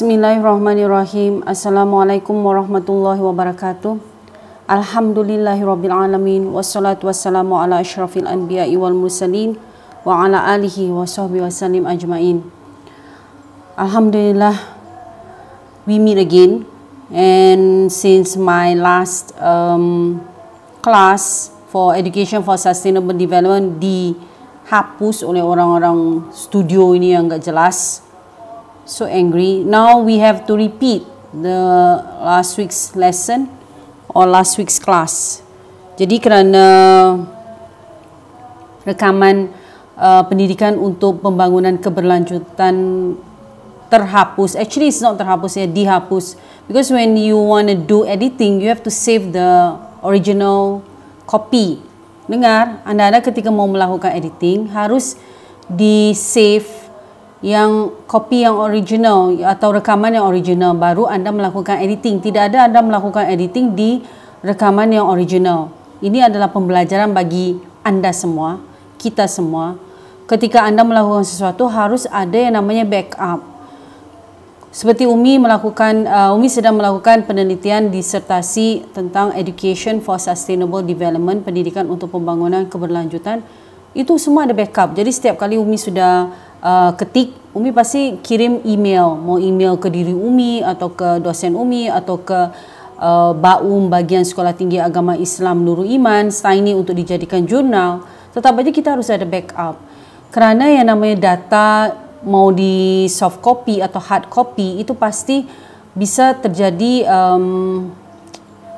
Bismillahirrahmanirrahim. Assalamualaikum warahmatullahi wabarakatuh. Alhamdulillahirrabbilalamin. Wassalatu wassalamu ala ashrafil anbiya wal mursalin wa ala alihi wa sahbihi wasallim ajmain. Alhamdulillah, we meet again. And since my last um, class for Education for Sustainable Development dihapus oleh orang-orang studio ini yang enggak jelas, so angry. Now we have to repeat the last week's lesson or last week's class. Jadi kerana rekaman uh, pendidikan untuk pembangunan keberlanjutan terhapus. Actually it's not terhapus ya, dihapus. Because when you want to do editing, you have to save the original copy. Dengar, anda-anda ketika mau melakukan editing harus di save yang kopi yang original atau rekaman yang original baru anda melakukan editing. Tidak ada anda melakukan editing di rekaman yang original. Ini adalah pembelajaran bagi anda semua, kita semua. Ketika anda melakukan sesuatu harus ada yang namanya backup. Seperti Umi melakukan uh, Umi sedang melakukan penelitian disertasi tentang Education for Sustainable Development, pendidikan untuk pembangunan keberlanjutan. Itu semua ada backup. Jadi setiap kali Umi sudah uh, ketik Umi pasti kirim email mau email ke diri Umi atau ke dosen Umi atau ke uh, BAUM bagian Sekolah Tinggi Agama Islam Nurul Iman sign ini untuk dijadikan jurnal tetap aja kita harus ada backup kerana yang namanya data mau di soft copy atau hard copy itu pasti bisa terjadi um,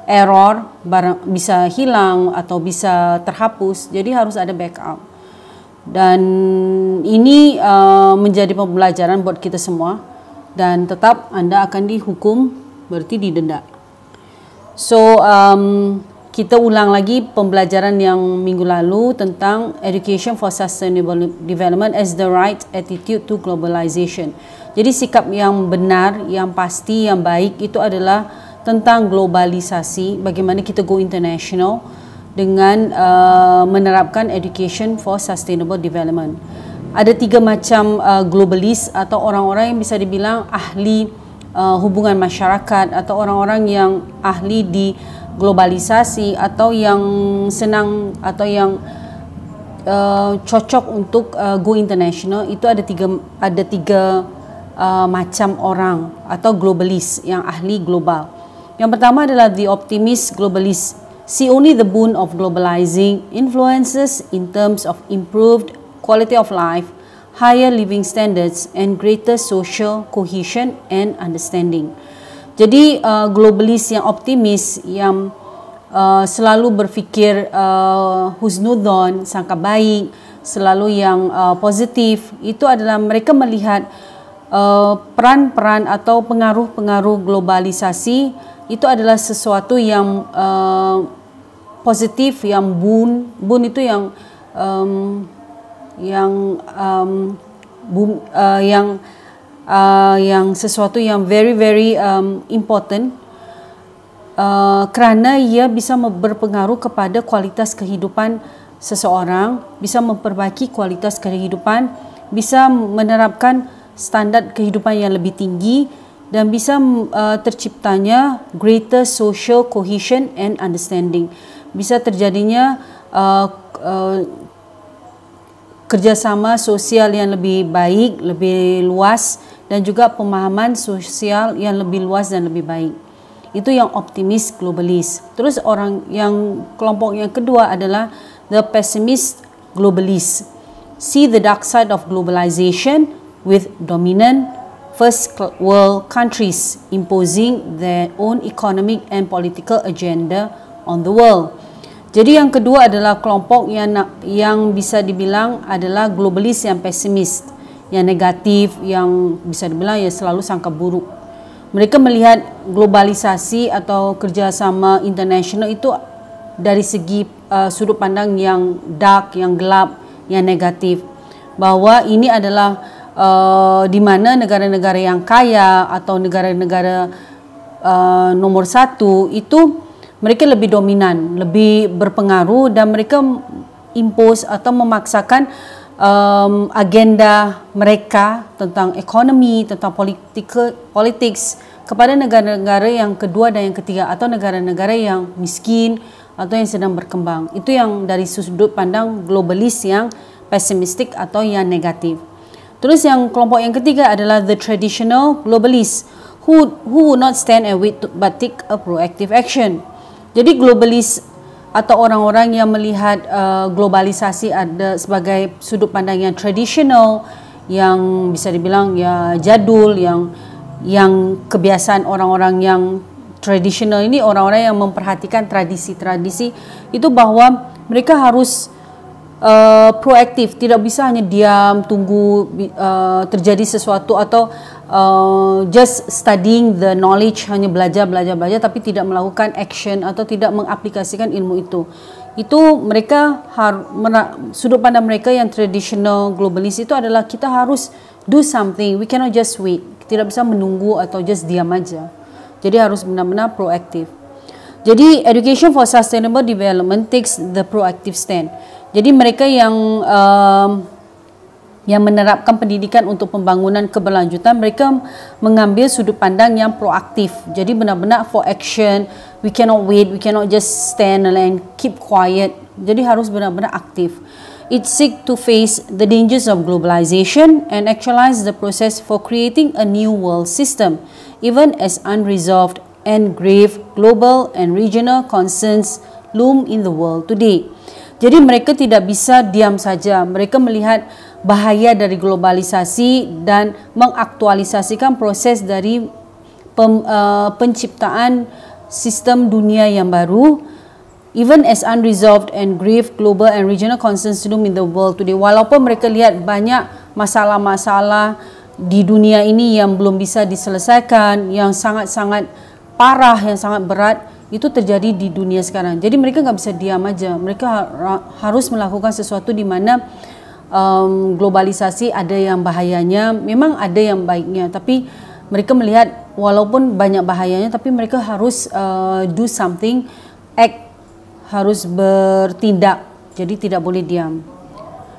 error barang bisa hilang atau bisa terhapus jadi harus ada backup dan ini uh, menjadi pembelajaran buat kita semua dan tetap anda akan dihukum berarti didenda so um, kita ulang lagi pembelajaran yang minggu lalu tentang education for sustainable development as the right attitude to globalization jadi sikap yang benar yang pasti yang baik itu adalah tentang globalisasi bagaimana kita go international dengan uh, menerapkan education for sustainable development. Ada tiga macam uh, globalist atau orang-orang yang bisa dibilang ahli uh, hubungan masyarakat atau orang-orang yang ahli di globalisasi atau yang senang atau yang uh, cocok untuk uh, go international itu ada tiga ada tiga uh, macam orang atau globalis yang ahli global. Yang pertama adalah the optimist globalis see only the boon of globalizing influences in terms of improved quality of life, higher living standards and greater social cohesion and understanding. Jadi uh, globalis yang optimis yang uh, selalu berfikir uh, husnudon, sangka baik, selalu yang uh, positif, itu adalah mereka melihat uh, peran-peran uh, atau pengaruh-pengaruh globalisasi itu adalah sesuatu yang uh, positif yang bun bun itu yang um, yang um, bum, uh, yang uh, yang sesuatu yang very very um, important uh, kerana ia bisa berpengaruh kepada kualitas kehidupan seseorang bisa memperbaiki kualitas kehidupan bisa menerapkan standar kehidupan yang lebih tinggi dan bisa uh, terciptanya greater social cohesion and understanding. bisa terjadinya uh, uh, kerjasama sosial yang lebih baik, lebih luas, dan juga pemahaman sosial yang lebih luas dan lebih baik. Itu yang optimis globalis. Terus orang yang kelompok yang kedua adalah the pessimist globalis. See the dark side of globalization with dominant first world countries imposing their own economic and political agenda on the world. Jadi yang kedua adalah kelompok yang yang bisa dibilang adalah globalis yang pesimis, yang negatif, yang bisa dibilang ya selalu sangka buruk. Mereka melihat globalisasi atau kerjasama internasional itu dari segi uh, sudut pandang yang dark, yang gelap, yang negatif. Bahwa ini adalah uh, di mana negara-negara yang kaya atau negara-negara uh, nomor satu itu mereka lebih dominan, lebih berpengaruh dan mereka impose atau memaksakan um, agenda mereka tentang ekonomi, tentang politik politik kepada negara-negara yang kedua dan yang ketiga atau negara-negara yang miskin atau yang sedang berkembang. Itu yang dari sudut pandang globalis yang pesimistik atau yang negatif. Terus yang kelompok yang ketiga adalah the traditional globalist who who would not stand and wait to, but take a proactive action. Jadi globalis atau orang-orang yang melihat uh, globalisasi ada sebagai sudut pandang yang tradisional yang bisa dibilang ya jadul yang yang kebiasaan orang-orang yang tradisional ini orang-orang yang memperhatikan tradisi-tradisi itu bahwa mereka harus uh, proaktif tidak bisa hanya diam tunggu uh, terjadi sesuatu atau uh, just studying the knowledge hanya belajar belajar belajar tapi tidak melakukan action atau tidak mengaplikasikan ilmu itu itu mereka har, mera, sudut pandang mereka yang traditional globalis itu adalah kita harus do something we cannot just wait tidak bisa menunggu atau just diam aja jadi harus benar-benar proaktif jadi education for sustainable development takes the proactive stand jadi mereka yang uh, yang menerapkan pendidikan untuk pembangunan keberlanjutan mereka mengambil sudut pandang yang proaktif jadi benar-benar for action we cannot wait we cannot just stand and keep quiet jadi harus benar-benar aktif it seek to face the dangers of globalization and actualize the process for creating a new world system even as unresolved and grave global and regional concerns loom in the world today jadi mereka tidak bisa diam saja mereka melihat bahaya dari globalisasi dan mengaktualisasikan proses dari pem, uh, penciptaan sistem dunia yang baru. Even as unresolved and grave global and regional concerns loom in the world today, walaupun mereka lihat banyak masalah-masalah di dunia ini yang belum bisa diselesaikan, yang sangat-sangat parah, yang sangat berat, itu terjadi di dunia sekarang. Jadi mereka nggak bisa diam aja. Mereka ha-, harus melakukan sesuatu di mana um, globalisasi ada yang bahayanya, memang ada yang baiknya, tapi mereka melihat walaupun banyak bahayanya, tapi mereka harus uh, do something, act, harus bertindak, jadi tidak boleh diam.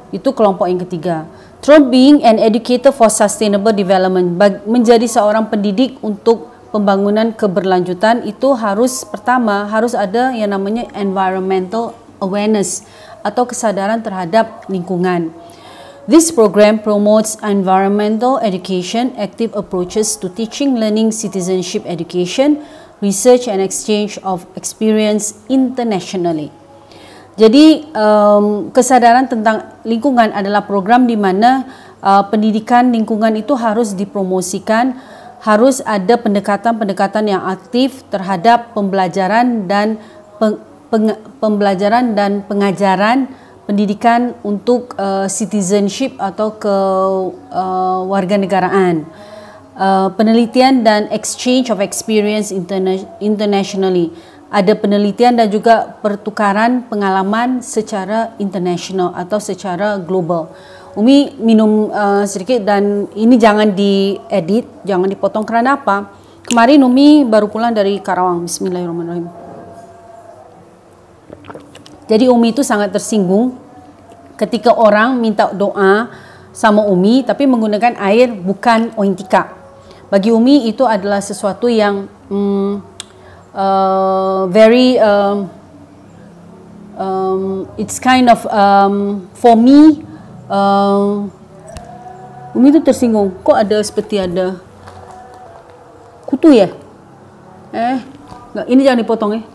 Itu kelompok yang ketiga. Trump being an educator for sustainable development, menjadi seorang pendidik untuk pembangunan keberlanjutan itu harus pertama harus ada yang namanya environmental awareness atau kesadaran terhadap lingkungan. This program promotes environmental education, active approaches to teaching, learning, citizenship education, research and exchange of experience internationally. Jadi um, kesadaran tentang lingkungan adalah program di mana uh, pendidikan lingkungan itu harus dipromosikan, harus ada pendekatan-pendekatan yang aktif terhadap pembelajaran dan peng, pembelajaran dan pengajaran pendidikan untuk uh, citizenship atau ke Uh, uh, penelitian dan exchange of experience interna internationally. Ada penelitian dan juga pertukaran pengalaman secara internasional atau secara global. Umi minum uh, sedikit dan ini jangan diedit, jangan dipotong kerana apa? Kemarin Umi baru pulang dari Karawang. Bismillahirrahmanirrahim. Jadi Umi itu sangat tersinggung ketika orang minta doa sama Umi tapi menggunakan air bukan ointika. Bagi Umi itu adalah sesuatu yang um, uh, very um, um, it's kind of um, for me um, Umi itu tersinggung. Kok ada seperti ada kutu ya? Eh, ini jangan dipotong ya. Eh.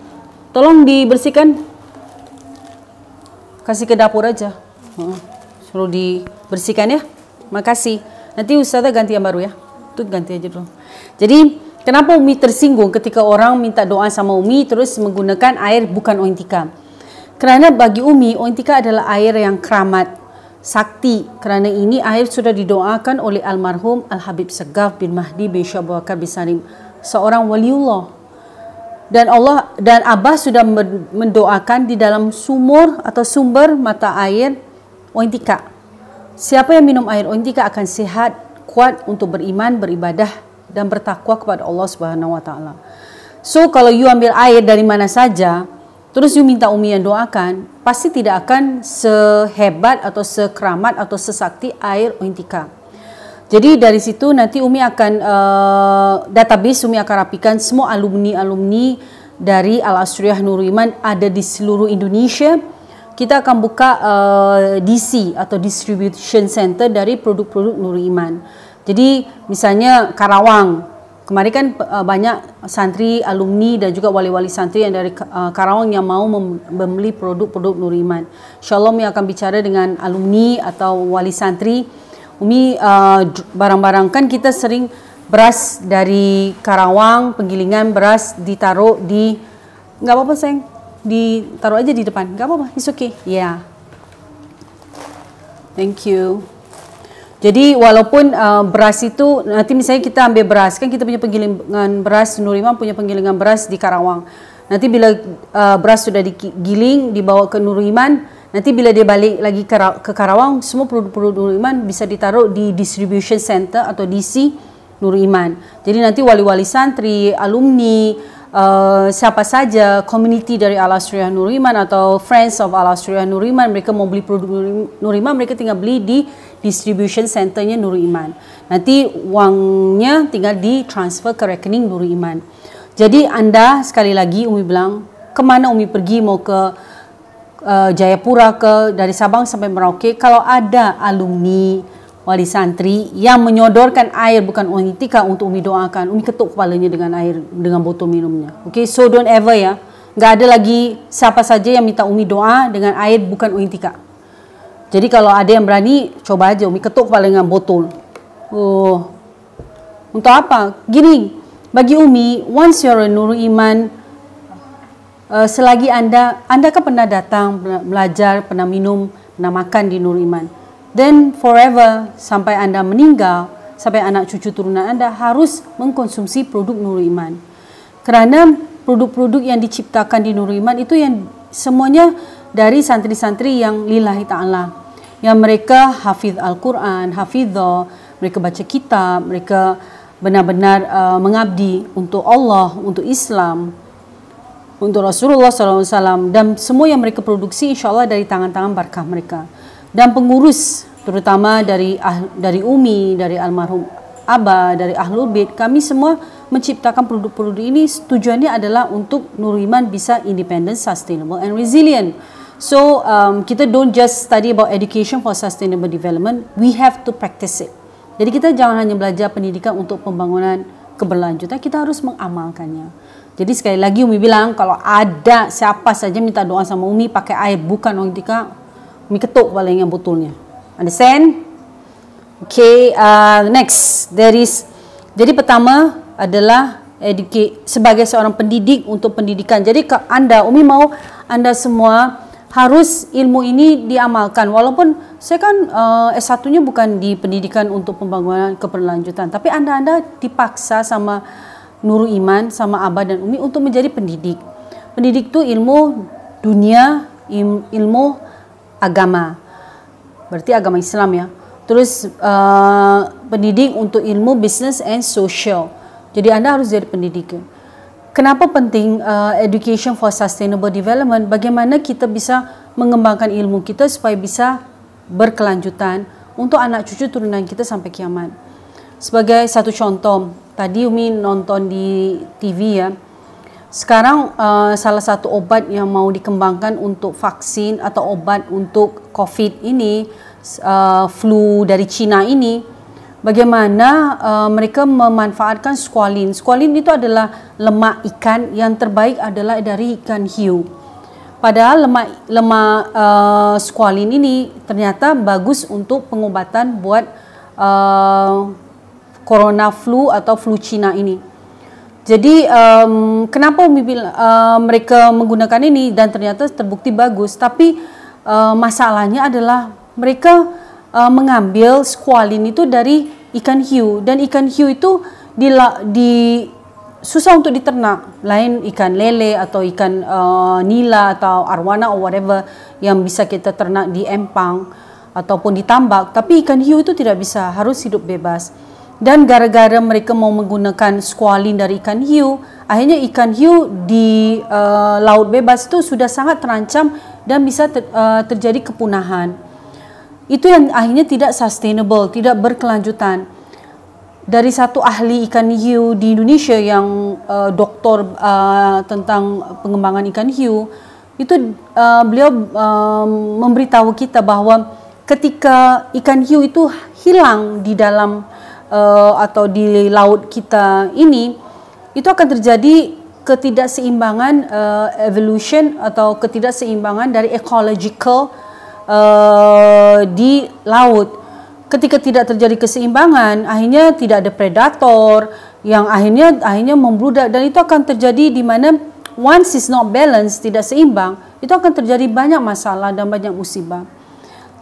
Tolong dibersihkan kasih ke dapur aja. Ha, suruh dibersihkan ya. Makasih. Nanti ustazah ganti yang baru ya. Tu ganti aja dulu. Jadi kenapa Umi tersinggung ketika orang minta doa sama Umi terus menggunakan air bukan ointika? Kerana bagi Umi, ointika adalah air yang keramat, sakti. Kerana ini air sudah didoakan oleh almarhum Al-Habib Segaf bin Mahdi bin Syabu Bakar bin Salim. Seorang waliullah dan Allah dan Abah sudah mendoakan di dalam sumur atau sumber mata air Ointika. Siapa yang minum air Ointika akan sehat, kuat untuk beriman, beribadah dan bertakwa kepada Allah Subhanahu wa taala. So kalau you ambil air dari mana saja, terus you minta umi yang doakan, pasti tidak akan sehebat atau sekeramat atau sesakti air Ointika. Jadi dari situ nanti Umi akan uh, database Umi akan rapikan semua alumni-alumni dari Al Asriyah Nur Iman ada di seluruh Indonesia. Kita akan buka uh, eh, DC atau distribution center dari produk-produk Nur Iman. Jadi misalnya Karawang Kemarin kan eh, banyak santri alumni dan juga wali-wali santri yang dari Karawang yang mau membeli produk-produk Nuriman. Shalom yang akan bicara dengan alumni atau wali santri Umi uh, barang-barang kan kita sering beras dari Karawang penggilingan beras ditaruh di nggak apa-apa sayang ditaruh aja di depan nggak apa-apa it's okay ya yeah. thank you jadi walaupun uh, beras itu nanti misalnya kita ambil beras kan kita punya penggilingan beras Nuriman punya penggilingan beras di Karawang nanti bila uh, beras sudah digiling dibawa ke Nuriman Nanti bila dia balik lagi ke Karawang, semua produk-produk Nurul Iman bisa ditaruh di distribution center atau DC Nurul Iman. Jadi nanti wali-wali santri, alumni, uh, siapa saja community dari Alastria Nurul Iman atau friends of Alastria Nurul Iman, mereka mau beli produk Nurul Iman, mereka tinggal beli di distribution centernya Nurul Iman. Nanti wangnya tinggal di transfer ke rekening Nurul Iman. Jadi anda sekali lagi Umi bilang, kemana Umi pergi mau ke uh, Jayapura ke dari Sabang sampai Merauke kalau ada alumni wali santri yang menyodorkan air bukan untika untuk umi doakan umi ketuk kepalanya dengan air dengan botol minumnya okey so don't ever ya enggak ada lagi siapa saja yang minta umi doa dengan air bukan untika jadi kalau ada yang berani coba aja umi ketuk kepala dengan botol oh untuk apa gini bagi umi once you're a nurul iman Eh, selagi anda anda kan pernah datang belajar pernah minum pernah makan di Nur Iman then forever sampai anda meninggal sampai anak cucu turunan anda harus mengkonsumsi produk Nur Iman kerana produk-produk yang diciptakan di Nur Iman itu yang semuanya dari santri-santri yang lillahi ta'ala yang mereka hafiz Al-Quran, hafizah mereka baca kitab, mereka benar-benar uh, mengabdi untuk Allah, untuk Islam, untuk Rasulullah SAW dan semua yang mereka produksi insyaallah dari tangan-tangan berkah mereka dan pengurus terutama dari ah, dari umi dari almarhum aba dari ahlul bait kami semua menciptakan produk-produk ini tujuannya adalah untuk Nuriman bisa independen, sustainable and resilient so um, kita don't just study about education for sustainable development we have to practice it jadi kita jangan hanya belajar pendidikan untuk pembangunan keberlanjutan kita harus mengamalkannya jadi sekali lagi Umi bilang kalau ada siapa saja minta doa sama Umi pakai air bukan orang tika Umi ketuk kepala yang betulnya. Understand? Okay, uh, next. There is, jadi pertama adalah educate sebagai seorang pendidik untuk pendidikan. Jadi ke anda, Umi mau anda semua harus ilmu ini diamalkan. Walaupun saya kan uh, S1-nya bukan di pendidikan untuk pembangunan keberlanjutan. Tapi anda-anda dipaksa sama... Nur Iman sama Abah dan Umi untuk menjadi pendidik. Pendidik itu ilmu dunia, ilmu agama. Berarti agama Islam ya. Terus uh, pendidik untuk ilmu business and social. Jadi anda harus jadi pendidik. Kenapa penting uh, education for sustainable development? Bagaimana kita bisa mengembangkan ilmu kita supaya bisa berkelanjutan untuk anak cucu turunan kita sampai kiamat. Sebagai satu contoh, tadi Umi nonton di TV ya. Sekarang uh, salah satu obat yang mau dikembangkan untuk vaksin atau obat untuk COVID ini, uh, flu dari Cina ini, bagaimana uh, mereka memanfaatkan squalene squalene itu adalah lemak ikan yang terbaik adalah dari ikan hiu. Padahal lemak lemak uh, squalene ini ternyata bagus untuk pengobatan buat uh, corona flu atau flu Cina ini. Jadi um, kenapa uh, mereka menggunakan ini dan ternyata terbukti bagus, tapi uh, masalahnya adalah mereka uh, mengambil squalene itu dari ikan hiu dan ikan hiu itu di, di susah untuk diternak lain ikan lele atau ikan uh, nila atau arwana or whatever yang bisa kita ternak di empang ataupun di tambak, tapi ikan hiu itu tidak bisa harus hidup bebas. dan gara-gara mereka mau menggunakan squalin dari ikan hiu akhirnya ikan hiu di uh, laut bebas itu sudah sangat terancam dan bisa ter, uh, terjadi kepunahan itu yang akhirnya tidak sustainable tidak berkelanjutan dari satu ahli ikan hiu di Indonesia yang uh, doktor uh, tentang pengembangan ikan hiu itu uh, beliau uh, memberitahu kita bahawa ketika ikan hiu itu hilang di dalam uh, atau di laut kita ini itu akan terjadi ketidakseimbangan uh, evolution atau ketidakseimbangan dari ecological uh, di laut. Ketika tidak terjadi keseimbangan, akhirnya tidak ada predator yang akhirnya akhirnya membludak dan itu akan terjadi di mana once is not balanced, tidak seimbang, itu akan terjadi banyak masalah dan banyak musibah.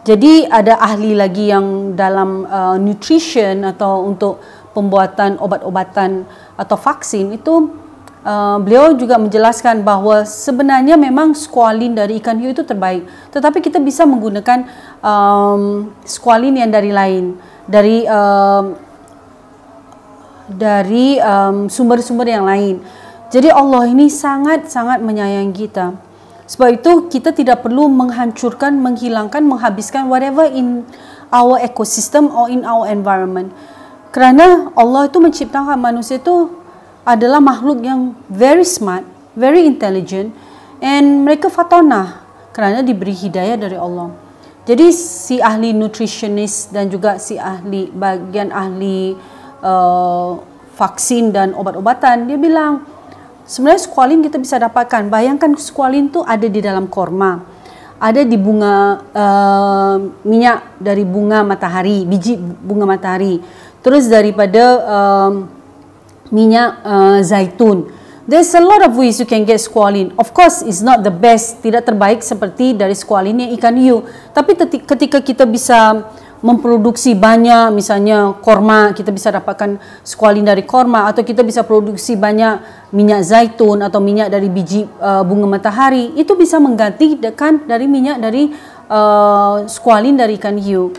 Jadi ada ahli lagi yang dalam uh, nutrition atau untuk pembuatan obat-obatan atau vaksin itu uh, beliau juga menjelaskan bahawa sebenarnya memang squalin dari ikan hiu itu terbaik. Tetapi kita bisa menggunakan um, squalin yang dari lain dari um, dari um, sumber-sumber yang lain. Jadi Allah ini sangat-sangat menyayangi kita. Sebab itu kita tidak perlu menghancurkan, menghilangkan, menghabiskan whatever in our ecosystem or in our environment. Kerana Allah itu menciptakan manusia itu adalah makhluk yang very smart, very intelligent and mereka fatonah kerana diberi hidayah dari Allah. Jadi si ahli nutritionist dan juga si ahli bagian ahli uh, vaksin dan obat-obatan dia bilang Sebenarnya squalin kita bisa dapatkan. Bayangkan squalin itu ada di dalam korma. Ada di bunga uh, minyak dari bunga matahari, biji bunga matahari. Terus daripada um, minyak uh, zaitun. There's a lot of ways you can get squalene. Of course, it's not the best, tidak terbaik seperti dari squalene ikan hiu. Tapi ketika kita bisa uh, memproduksi banyak misalnya korma kita bisa dapatkan skualin dari korma atau kita bisa produksi banyak minyak zaitun atau minyak dari biji uh, bunga matahari itu bisa mengganti dekan dari minyak dari uh, eh, skualin dari ikan hiu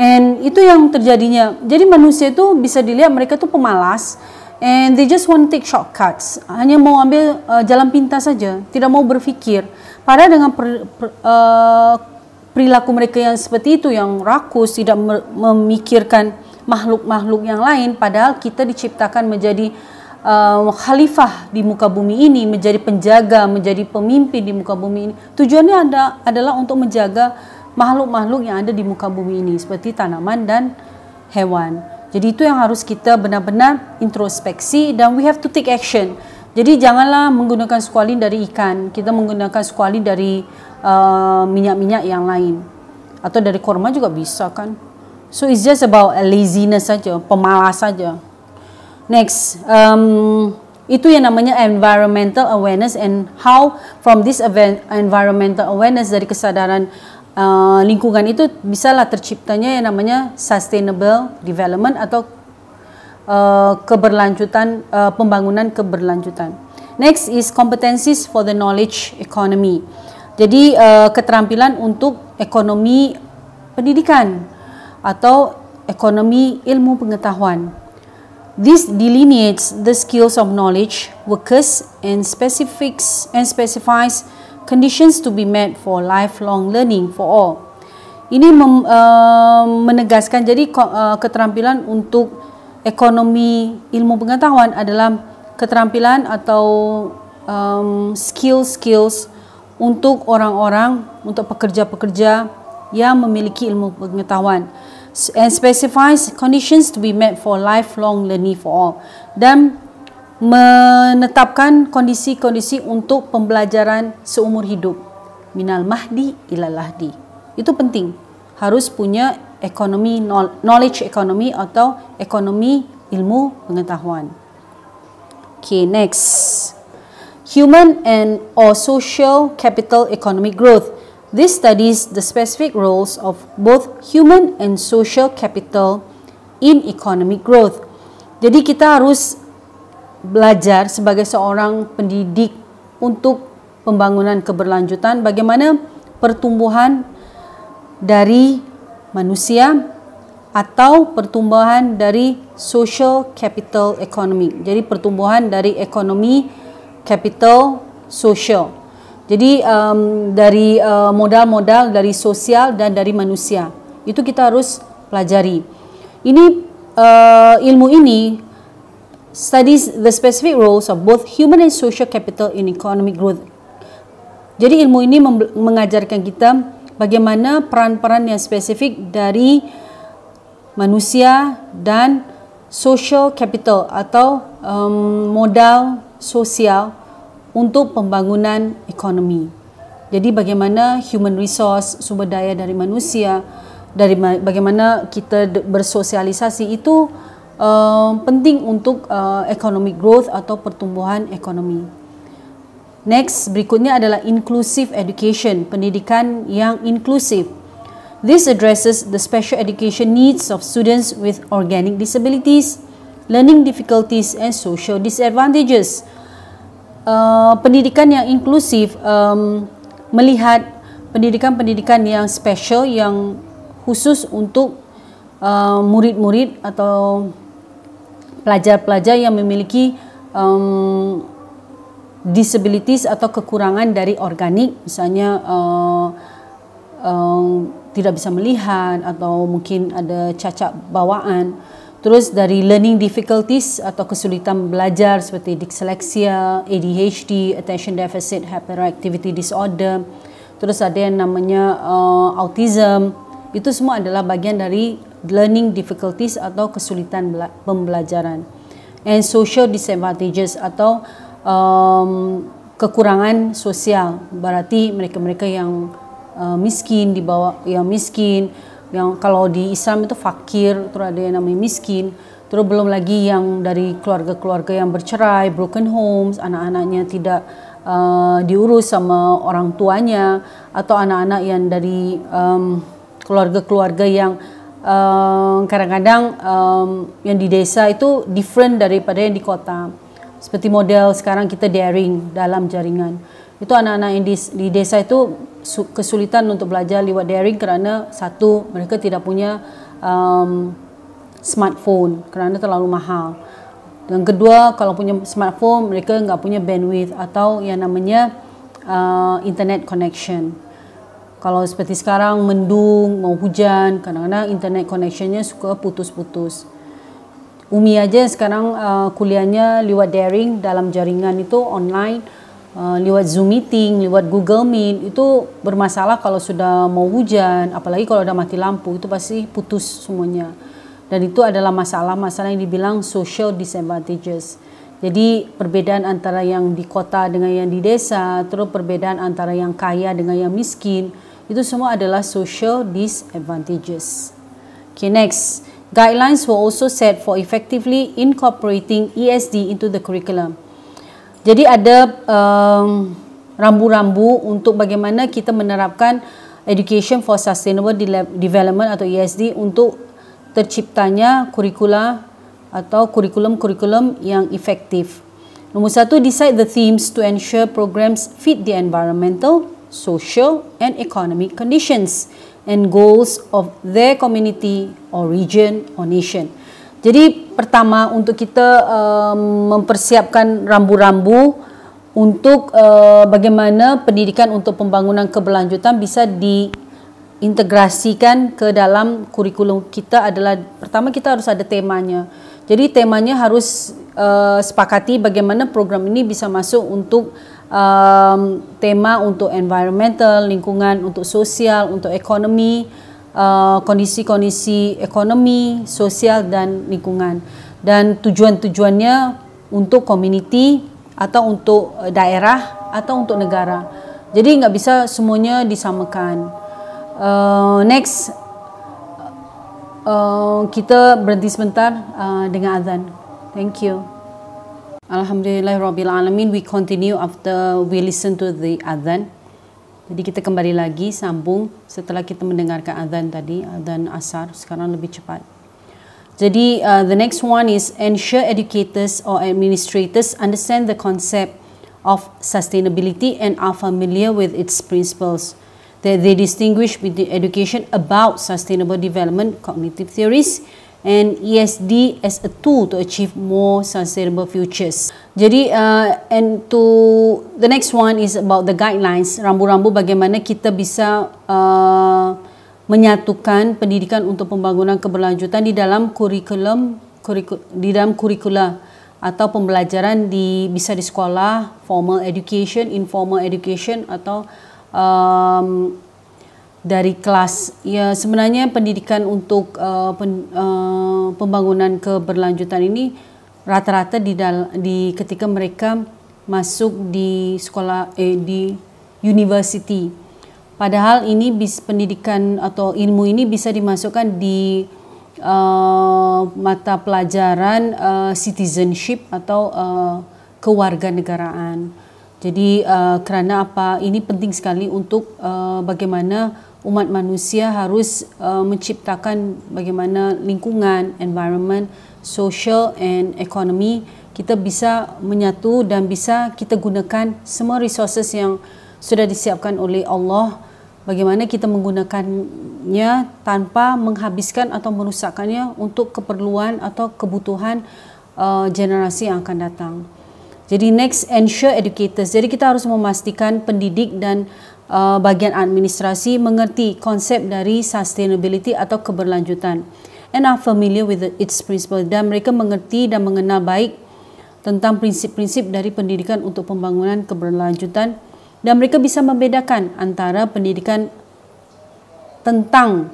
and itu yang terjadinya jadi manusia itu bisa dilihat mereka tuh pemalas and they just want to take shortcuts hanya mau ambil uh, jalan pintas saja tidak mau berpikir padahal dengan per, per, uh, perilaku mereka yang seperti itu yang rakus tidak memikirkan makhluk-makhluk yang lain padahal kita diciptakan menjadi uh, khalifah di muka bumi ini menjadi penjaga menjadi pemimpin di muka bumi ini tujuannya ada adalah untuk menjaga makhluk-makhluk yang ada di muka bumi ini seperti tanaman dan hewan jadi itu yang harus kita benar-benar introspeksi dan we have to take action jadi janganlah menggunakan squalin dari ikan kita menggunakan squalin dari Uh, minyak-minyak uh, yang lain atau dari korma juga bisa kan so it's just about laziness saja pemalas saja next um, itu yang namanya environmental awareness and how from this event environmental awareness dari kesadaran uh, lingkungan itu bisalah terciptanya yang namanya sustainable development atau uh, keberlanjutan uh, pembangunan keberlanjutan next is competencies for the knowledge economy Jadi uh, keterampilan untuk ekonomi pendidikan atau ekonomi ilmu pengetahuan. This delineates the skills of knowledge workers and specifics and specifies conditions to be met for lifelong learning for all. Ini mem, uh, menegaskan jadi uh, keterampilan untuk ekonomi ilmu pengetahuan adalah keterampilan atau um, skill skills untuk orang-orang untuk pekerja-pekerja yang memiliki ilmu pengetahuan and specifies conditions to be met for lifelong learning for all dan menetapkan kondisi-kondisi untuk pembelajaran seumur hidup minal mahdi ilal lahdi itu penting harus punya ekonomi knowledge economy atau ekonomi ilmu pengetahuan okay next human and or social capital economic growth. This studies the specific roles of both human and social capital in economic growth. Jadi kita harus belajar sebagai seorang pendidik untuk pembangunan keberlanjutan bagaimana pertumbuhan dari manusia atau pertumbuhan dari social capital economy. Jadi pertumbuhan dari ekonomi manusia capital social. Jadi um, dari uh, modal-modal uh, dari sosial dan dari manusia itu kita harus pelajari. Ini uh, ilmu ini studies the specific roles of both human and social capital in economic growth. Jadi ilmu ini mengajarkan kita bagaimana peran-peran yang spesifik dari manusia dan social capital atau um, modal sosial untuk pembangunan ekonomi. Jadi bagaimana human resource, sumber daya dari manusia, dari bagaimana kita bersosialisasi itu uh, penting untuk uh, economic growth atau pertumbuhan ekonomi. Next, berikutnya adalah inclusive education, pendidikan yang inklusif. This addresses the special education needs of students with organic disabilities, learning difficulties and social disadvantages. Uh, pendidikan yang inklusif um, melihat pendidikan-pendidikan yang special yang khusus untuk uh, murid-murid atau pelajar-pelajar yang memiliki um, disabilities atau kekurangan dari organik misalnya uh, um, tidak bisa melihat atau mungkin ada cacat bawaan Terus dari learning difficulties atau kesulitan belajar seperti dyslexia, ADHD, attention deficit hyperactivity disorder, terus ada yang namanya uh, autism, itu semua adalah bagian dari learning difficulties atau kesulitan pembelajaran. And social disadvantages atau um, kekurangan sosial, berarti mereka-mereka yang uh, miskin di bawah yang miskin yang kalau di Islam itu fakir, terus ada yang namanya miskin, terus belum lagi yang dari keluarga-keluarga yang bercerai, broken homes, anak-anaknya tidak uh, diurus sama orang tuanya, atau anak-anak yang dari um, keluarga-keluarga yang um, kadang-kadang um, yang di desa itu different daripada yang di kota, seperti model sekarang kita daring dalam jaringan itu anak-anak yang di, di desa itu kesulitan untuk belajar lewat daring kerana satu mereka tidak punya um, smartphone kerana terlalu mahal. Yang kedua kalau punya smartphone mereka enggak punya bandwidth atau yang namanya uh, internet connection. Kalau seperti sekarang mendung mau hujan kadang-kadang internet connectionnya suka putus-putus. Umi aja sekarang uh, kuliahnya lewat daring dalam jaringan itu online Eh, lewat Zoom meeting, lewat Google Meet itu bermasalah kalau sudah mau hujan, apalagi kalau sudah mati lampu itu pasti putus semuanya. Dan itu adalah masalah-masalah yang dibilang social disadvantages. Jadi perbedaan antara yang di kota dengan yang di desa, terus perbedaan antara yang kaya dengan yang miskin, itu semua adalah social disadvantages. Okay, next. Guidelines were also set for effectively incorporating ESD into the curriculum. Jadi ada um, rambu-rambu untuk bagaimana kita menerapkan Education for Sustainable Development atau ESD untuk terciptanya kurikula atau kurikulum-kurikulum yang efektif. Nomor satu, decide the themes to ensure programs fit the environmental, social and economic conditions and goals of their community or region or nation. Jadi pertama untuk kita um, mempersiapkan rambu-rambu untuk uh, bagaimana pendidikan untuk pembangunan keberlanjutan bisa diintegrasikan ke dalam kurikulum kita adalah pertama kita harus ada temanya. Jadi temanya harus uh, sepakati bagaimana program ini bisa masuk untuk um, tema untuk environmental, lingkungan, untuk sosial, untuk ekonomi Uh, kondisi-kondisi uh, ekonomi, sosial dan lingkungan dan tujuan-tujuannya untuk komuniti atau untuk uh, daerah atau untuk negara. Jadi nggak bisa semuanya disamakan. Uh, next uh, kita berhenti sebentar uh, dengan azan. Thank you. Alhamdulillah Rabbil Alamin. We continue after we listen to the azan. Jadi kita kembali lagi sambung setelah kita mendengarkan azan tadi, azan asar sekarang lebih cepat. Jadi uh, the next one is ensure educators or administrators understand the concept of sustainability and are familiar with its principles. That they distinguish between education about sustainable development cognitive theories and ESD as a tool to achieve more sustainable futures. Jadi uh, and to the next one is about the guidelines rambu-rambu bagaimana kita bisa uh, menyatukan pendidikan untuk pembangunan keberlanjutan di dalam kurikulum kurikul, di dalam kurikula atau pembelajaran di bisa di sekolah formal education informal education atau um, dari kelas ya sebenarnya pendidikan untuk uh, pen, uh, pembangunan keberlanjutan ini rata-rata di di ketika mereka masuk di sekolah eh, di university. Padahal ini bis pendidikan atau ilmu ini bisa dimasukkan di uh, mata pelajaran uh, citizenship atau uh, kewarganegaraan. Jadi uh, kerana apa ini penting sekali untuk uh, bagaimana umat manusia harus uh, menciptakan bagaimana lingkungan, environment, social and economy kita bisa menyatu dan bisa kita gunakan semua resources yang sudah disiapkan oleh Allah bagaimana kita menggunakannya tanpa menghabiskan atau merusakkannya untuk keperluan atau kebutuhan uh, generasi yang akan datang. Jadi next ensure educators. Jadi kita harus memastikan pendidik dan uh, bahagian administrasi mengerti konsep dari sustainability atau keberlanjutan and are familiar with its principle dan mereka mengerti dan mengenal baik tentang prinsip-prinsip dari pendidikan untuk pembangunan keberlanjutan dan mereka bisa membedakan antara pendidikan tentang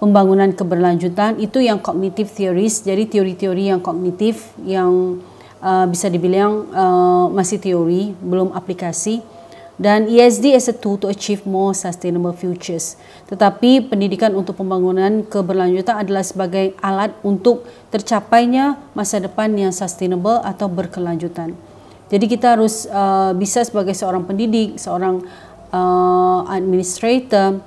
pembangunan keberlanjutan itu yang kognitif teoris jadi teori-teori yang kognitif yang uh, bisa dibilang uh, masih teori belum aplikasi dan ESD as a tool to achieve more sustainable futures. Tetapi pendidikan untuk pembangunan keberlanjutan adalah sebagai alat untuk tercapainya masa depan yang sustainable atau berkelanjutan. Jadi kita harus uh, bisa sebagai seorang pendidik, seorang uh, administrator,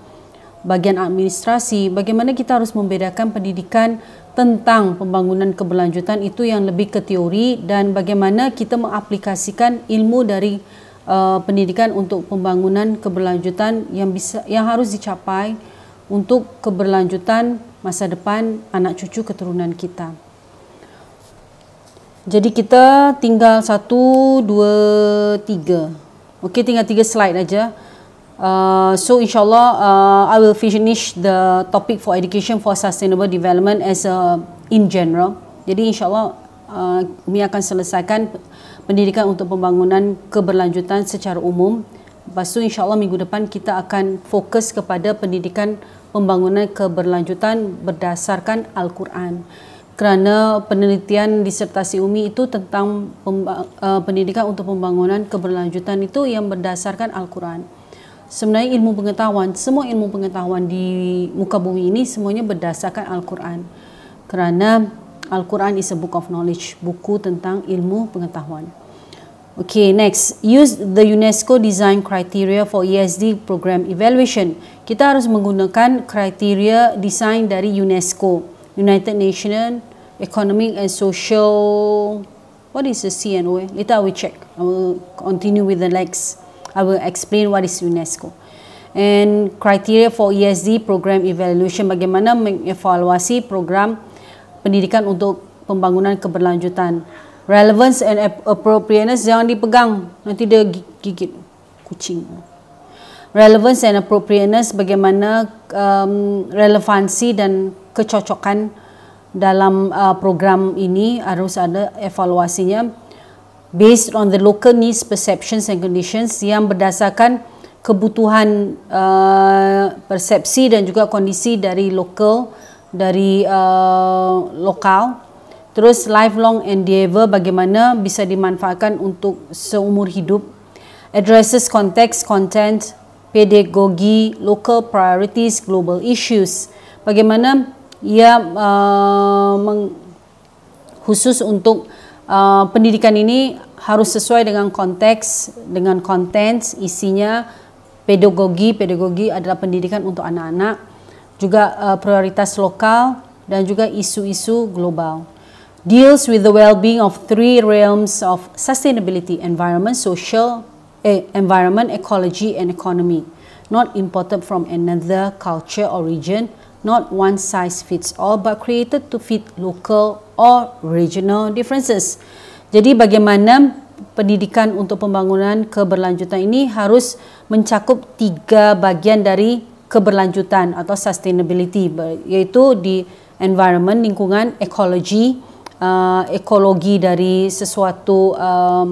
bagian administrasi, bagaimana kita harus membedakan pendidikan tentang pembangunan keberlanjutan itu yang lebih ke teori dan bagaimana kita mengaplikasikan ilmu dari uh, pendidikan untuk pembangunan keberlanjutan yang bisa yang harus dicapai untuk keberlanjutan masa depan anak cucu keturunan kita. Jadi kita tinggal satu, dua, tiga. Okey, tinggal tiga slide aja. Uh, so insyaallah uh, I will finish the topic for education for sustainable development as a in general. Jadi insyaallah uh, Umi akan selesaikan uh, pendidikan untuk pembangunan keberlanjutan secara umum. Lepas itu insyaAllah minggu depan kita akan fokus kepada pendidikan pembangunan keberlanjutan berdasarkan Al-Quran. Kerana penelitian disertasi UMI itu tentang eh, pendidikan untuk pembangunan keberlanjutan itu yang berdasarkan Al-Quran. Sebenarnya ilmu pengetahuan, semua ilmu pengetahuan di muka bumi ini semuanya berdasarkan Al-Quran. Kerana Al-Quran is a book of knowledge, buku tentang ilmu pengetahuan. Okay, next. Use the UNESCO design criteria for ESD program evaluation. Kita harus menggunakan kriteria design dari UNESCO. United Nations Economic and Social... What is the CNO? Later I will check. I will continue with the next. I will explain what is UNESCO. And criteria for ESD program evaluation. Bagaimana mengevaluasi program pendidikan untuk pembangunan keberlanjutan relevance and appropriateness jangan dipegang nanti dia gigit kucing relevance and appropriateness bagaimana um, relevansi dan kecocokan dalam uh, program ini harus ada evaluasinya based on the local needs perceptions and conditions yang berdasarkan kebutuhan uh, persepsi dan juga kondisi dari lokal dari uh, lokal Terus lifelong endeavor bagaimana bisa dimanfaatkan untuk seumur hidup. Addresses context, content, pedagogi, local priorities, global issues. Bagaimana ia uh, meng, khusus untuk uh, pendidikan ini harus sesuai dengan konteks, dengan konten, isinya, pedagogi, pedagogi adalah pendidikan untuk anak-anak, juga uh, prioritas lokal dan juga isu-isu global. deals with the well-being of three realms of sustainability, environment, social, eh, environment, ecology and economy. Not imported from another culture or region, not one size fits all but created to fit local or regional differences. Jadi bagaimana pendidikan untuk pembangunan keberlanjutan ini harus mencakup tiga bagian dari keberlanjutan atau sustainability yaitu di environment, lingkungan, ecology uh, ekologi dari sesuatu um,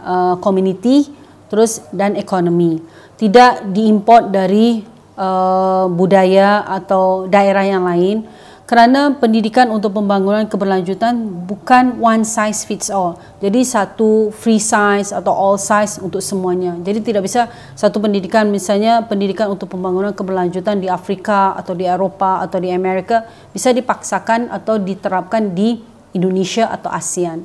uh, community terus dan ekonomi tidak diimport dari uh, budaya atau daerah yang lain kerana pendidikan untuk pembangunan keberlanjutan bukan one size fits all. Jadi satu free size atau all size untuk semuanya. Jadi tidak bisa satu pendidikan misalnya pendidikan untuk pembangunan keberlanjutan di Afrika atau di Eropa atau di Amerika bisa dipaksakan atau diterapkan di Indonesia atau ASEAN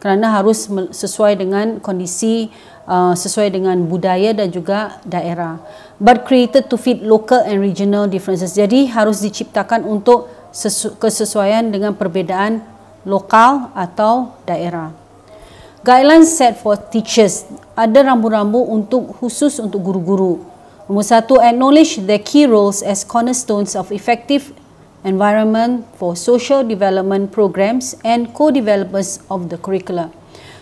kerana harus sesuai dengan kondisi uh, sesuai dengan budaya dan juga daerah but created to fit local and regional differences jadi harus diciptakan untuk kesesuaian dengan perbezaan lokal atau daerah guidelines set for teachers ada rambu-rambu untuk khusus untuk guru-guru Nombor satu, acknowledge the key roles as cornerstones of effective environment for social development programs and co-developers of the curricula.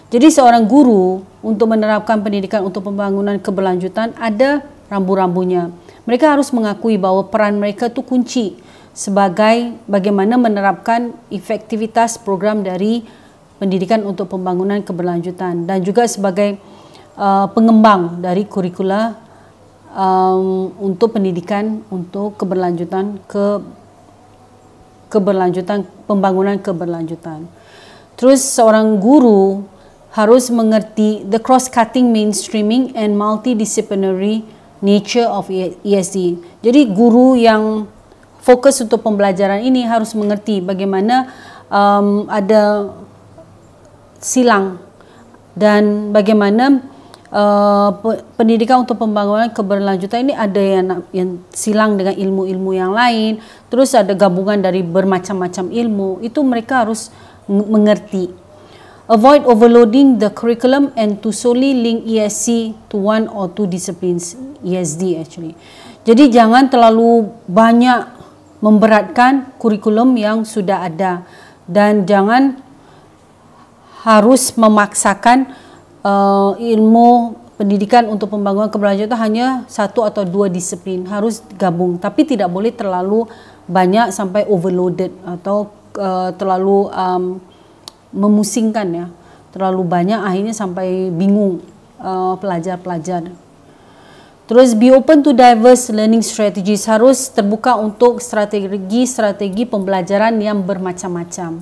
Jadi seorang guru untuk menerapkan pendidikan untuk pembangunan keberlanjutan ada rambu-rambunya. Mereka harus mengakui bahawa peran mereka itu kunci sebagai bagaimana menerapkan efektivitas program dari pendidikan untuk pembangunan keberlanjutan dan juga sebagai uh, pengembang dari kurikula um, untuk pendidikan untuk keberlanjutan ke keberlanjutan pembangunan keberlanjutan. Terus seorang guru harus mengerti the cross-cutting mainstreaming and multidisciplinary nature of ESD. Jadi guru yang fokus untuk pembelajaran ini harus mengerti bagaimana um, ada silang dan bagaimana Eh, pendidikan untuk pembangunan keberlanjutan ini ada yang yang silang dengan ilmu-ilmu yang lain, terus ada gabungan dari bermacam-macam ilmu, itu mereka harus mengerti. Avoid overloading the curriculum and to solely link ESC to one or two disciplines ESD actually. Jadi jangan terlalu banyak memberatkan kurikulum yang sudah ada dan jangan harus memaksakan uh, ilmu pendidikan untuk pembangunan keberlanjutan itu hanya satu atau dua disiplin harus gabung tapi tidak boleh terlalu banyak sampai overloaded atau uh, terlalu um, memusingkan ya terlalu banyak akhirnya sampai bingung eh, pelajar-pelajar uh, Terus be open to diverse learning strategies harus terbuka untuk strategi-strategi pembelajaran yang bermacam-macam.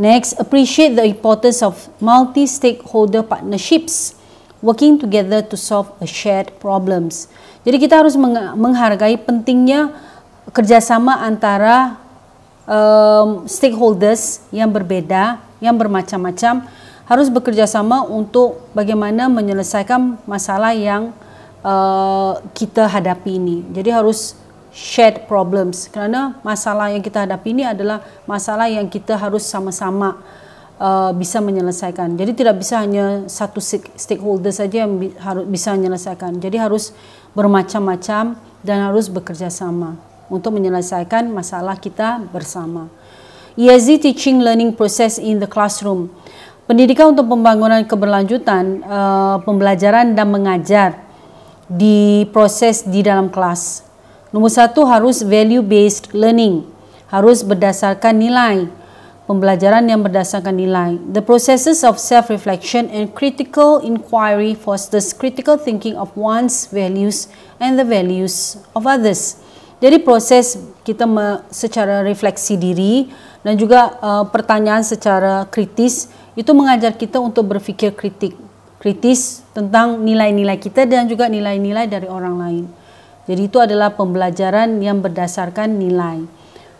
Next, appreciate the importance of multi-stakeholder partnerships working together to solve a shared problems. Jadi kita harus menghargai pentingnya kerjasama antara um, stakeholders yang berbeda, yang bermacam-macam harus bekerjasama untuk bagaimana menyelesaikan masalah yang uh, kita hadapi ini. Jadi harus shared problems kerana masalah yang kita hadapi ini adalah masalah yang kita harus sama-sama Uh, bisa menyelesaikan. Jadi tidak bisa hanya satu stakeholder saja yang bi- harus bisa menyelesaikan. Jadi harus bermacam-macam dan harus bekerja sama untuk menyelesaikan masalah kita bersama. EZ Teaching Learning Process in the Classroom. Pendidikan untuk pembangunan keberlanjutan uh, pembelajaran dan mengajar di proses di dalam kelas. Nombor satu harus value-based learning, harus berdasarkan nilai, pembelajaran yang berdasarkan nilai. The processes of self-reflection and critical inquiry fosters critical thinking of one's values and the values of others. Jadi proses kita secara refleksi diri dan juga uh, pertanyaan secara kritis itu mengajar kita untuk berpikir kritik, kritis tentang nilai-nilai kita dan juga nilai-nilai dari orang lain. Jadi itu adalah pembelajaran yang berdasarkan nilai.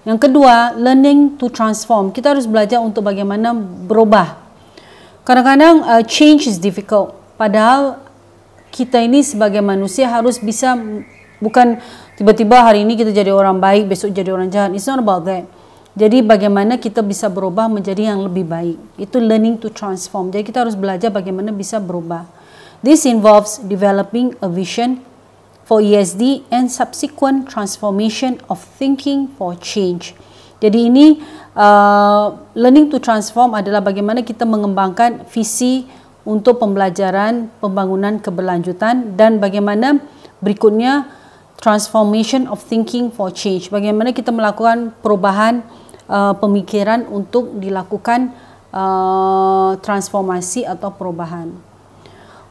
Yang kedua, learning to transform. Kita harus belajar untuk bagaimana berubah. Kadang-kadang uh, change is difficult. Padahal kita ini sebagai manusia harus bisa bukan tiba-tiba hari ini kita jadi orang baik, besok jadi orang jahat. It's not about that. Jadi bagaimana kita bisa berubah menjadi yang lebih baik. Itu learning to transform. Jadi kita harus belajar bagaimana bisa berubah. This involves developing a vision for ESD and subsequent transformation of thinking for change. Jadi ini uh, learning to transform adalah bagaimana kita mengembangkan visi untuk pembelajaran pembangunan keberlanjutan dan bagaimana berikutnya transformation of thinking for change. Bagaimana kita melakukan perubahan uh, pemikiran untuk dilakukan uh, transformasi atau perubahan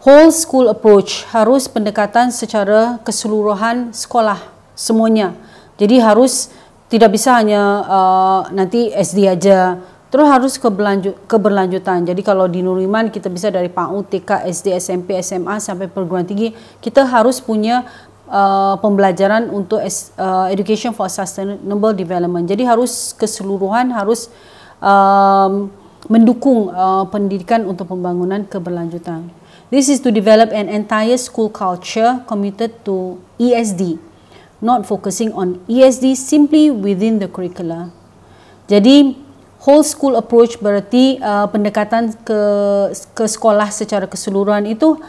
whole school approach harus pendekatan secara keseluruhan sekolah semuanya jadi harus tidak bisa hanya uh, nanti SD aja terus harus keberlanjutan jadi kalau di Nuriman kita bisa dari PAUD TK SD SMP SMA sampai perguruan tinggi kita harus punya Uh, pembelajaran untuk uh, education for sustainable development. Jadi harus keseluruhan harus uh, mendukung uh, pendidikan untuk pembangunan keberlanjutan. This is to develop an entire school culture committed to ESD, not focusing on ESD simply within the curricula. Jadi, whole school approach berarti uh, pendekatan ke, ke sekolah secara keseluruhan itu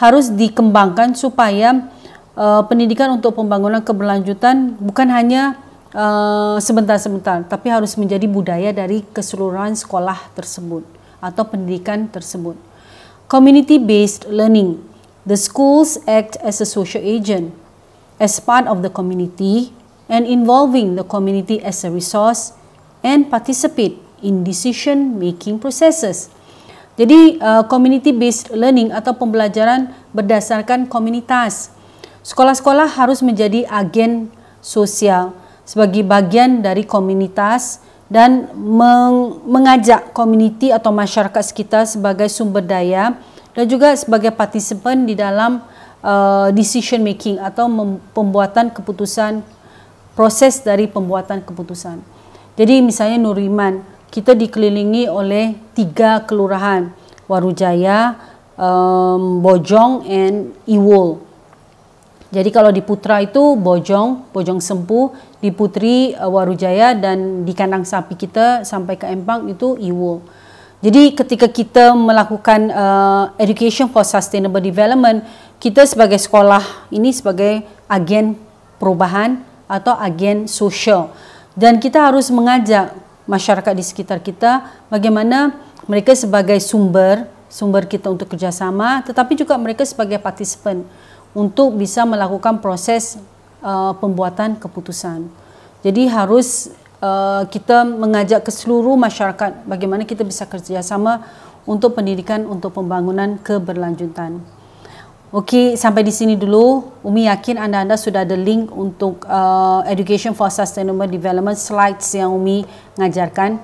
harus dikembangkan supaya uh, pendidikan untuk pembangunan keberlanjutan bukan hanya uh, sebentar-sebentar, tapi harus menjadi budaya dari keseluruhan sekolah tersebut atau pendidikan tersebut. Community-based learning. The schools act as a social agent, as part of the community, and involving the community as a resource and participate in decision-making processes. Jadi, uh, community-based learning atau pembelajaran berdasarkan komunitas. Sekolah-sekolah harus menjadi agen sosial sebagai bagian dari komunitas dan meng- mengajak komuniti atau masyarakat sekitar sebagai sumber daya dan juga sebagai partisipan di dalam uh, decision making atau pembuatan keputusan proses dari pembuatan keputusan. Jadi misalnya Nuriman, kita dikelilingi oleh tiga kelurahan, Warujaya, um, Bojong and Iwol. E. Jadi kalau di Putra itu Bojong, Bojong sempu, di Putri eh, Warujaya dan di kandang sapi kita sampai ke Empang itu Iwo. Jadi ketika kita melakukan uh, education for sustainable development, kita sebagai sekolah ini sebagai agen perubahan atau agen sosial. Dan kita harus mengajak masyarakat di sekitar kita bagaimana mereka sebagai sumber, sumber kita untuk kerjasama, tetapi juga mereka sebagai participant untuk bisa melakukan proses uh, pembuatan keputusan. Jadi harus uh, kita mengajak ke seluruh masyarakat bagaimana kita bisa kerjasama untuk pendidikan untuk pembangunan keberlanjutan. Okey, sampai di sini dulu. Umi yakin anda-anda sudah ada link untuk uh, Education for Sustainable Development slides yang Umi ngajarkan.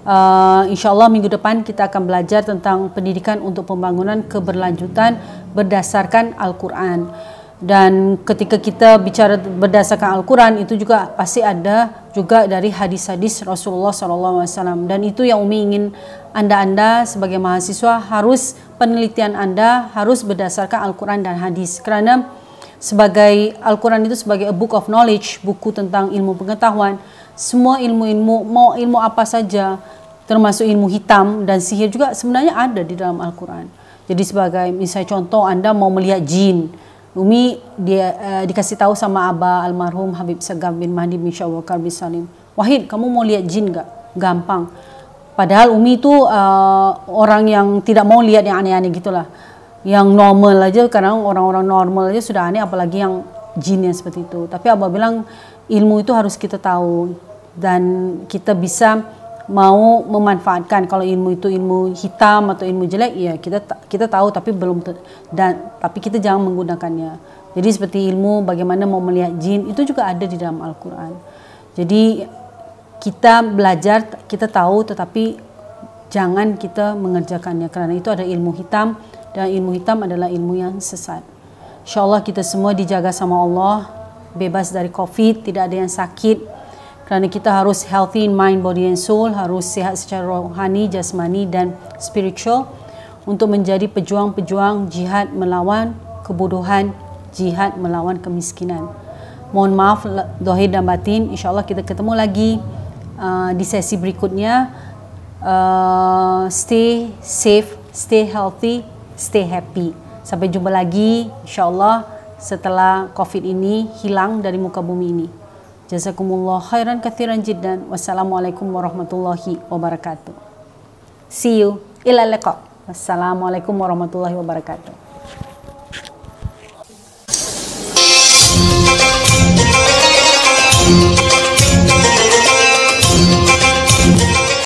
Uh, eh, insya Allah minggu depan kita akan belajar tentang pendidikan untuk pembangunan keberlanjutan berdasarkan Al-Quran. Dan ketika kita bicara berdasarkan Al-Quran itu juga pasti ada juga dari hadis-hadis Rasulullah SAW. Dan itu yang Umi ingin Anda-Anda sebagai mahasiswa harus penelitian Anda harus berdasarkan Al-Quran dan hadis. Kerana sebagai Al-Quran itu sebagai a book of knowledge, buku tentang ilmu pengetahuan semua ilmu-ilmu, mau ilmu apa saja, termasuk ilmu hitam dan sihir juga sebenarnya ada di dalam Al-Quran. Jadi sebagai misalnya contoh anda mau melihat jin, Umi dia uh, dikasih tahu sama Abah almarhum Habib Segam bin Mahdi bin Syawakar bin Salim. Wahid, kamu mau lihat jin enggak? Gampang. Padahal Umi itu uh, eh, orang yang tidak mau lihat yang aneh-aneh gitulah. Yang normal aja karena orang-orang normal aja sudah aneh apalagi yang jinnya seperti itu. Tapi Abah bilang ilmu itu harus kita tahu. dan kita bisa mau memanfaatkan kalau ilmu itu ilmu hitam atau ilmu jelek ya kita kita tahu tapi belum dan tapi kita jangan menggunakannya jadi seperti ilmu bagaimana mau melihat jin itu juga ada di dalam Al-Quran jadi kita belajar kita tahu tetapi jangan kita mengerjakannya karena itu ada ilmu hitam dan ilmu hitam adalah ilmu yang sesat insyaAllah kita semua dijaga sama Allah bebas dari covid tidak ada yang sakit kerana kita harus healthy in mind, body and soul, harus sihat secara rohani, jasmani dan spiritual untuk menjadi pejuang-pejuang jihad melawan kebodohan, jihad melawan kemiskinan. Mohon maaf dohir dan batin, insyaAllah kita ketemu lagi uh, di sesi berikutnya. Uh, stay safe, stay healthy, stay happy. Sampai jumpa lagi insyaAllah setelah COVID ini hilang dari muka bumi ini. Jazakumullah khairan kathiran jiddan. Wassalamualaikum warahmatullahi wabarakatuh. See you ila liqa. Wassalamualaikum warahmatullahi wabarakatuh.